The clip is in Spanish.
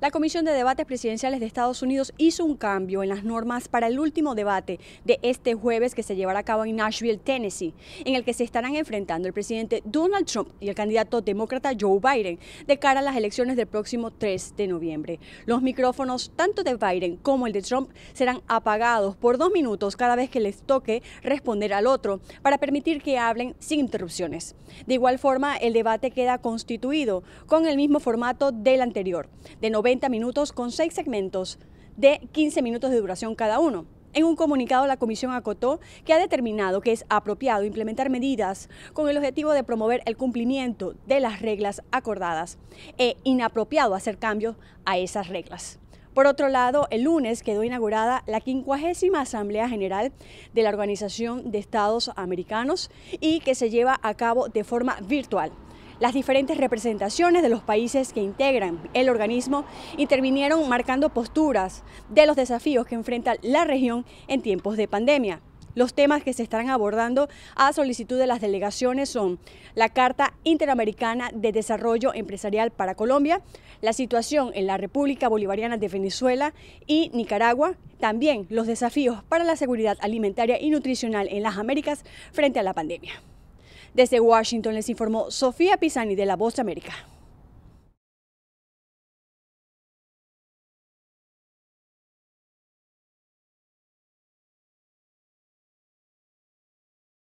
La Comisión de Debates Presidenciales de Estados Unidos hizo un cambio en las normas para el último debate de este jueves que se llevará a cabo en Nashville, Tennessee, en el que se estarán enfrentando el presidente Donald Trump y el candidato demócrata Joe Biden de cara a las elecciones del próximo 3 de noviembre. Los micrófonos, tanto de Biden como el de Trump, serán apagados por dos minutos cada vez que les toque responder al otro para permitir que hablen sin interrupciones. De igual forma, el debate queda constituido con el mismo formato del anterior, de 90 minutos con seis segmentos de 15 minutos de duración cada uno. En un comunicado, la Comisión acotó que ha determinado que es apropiado implementar medidas con el objetivo de promover el cumplimiento de las reglas acordadas e inapropiado hacer cambios a esas reglas. Por otro lado, el lunes quedó inaugurada la 50 Asamblea General de la Organización de Estados Americanos y que se lleva a cabo de forma virtual. Las diferentes representaciones de los países que integran el organismo intervinieron marcando posturas de los desafíos que enfrenta la región en tiempos de pandemia. Los temas que se están abordando a solicitud de las delegaciones son la Carta Interamericana de Desarrollo Empresarial para Colombia, la situación en la República Bolivariana de Venezuela y Nicaragua, también los desafíos para la seguridad alimentaria y nutricional en las Américas frente a la pandemia. Desde Washington les informó Sofía Pisani de La Voz de América.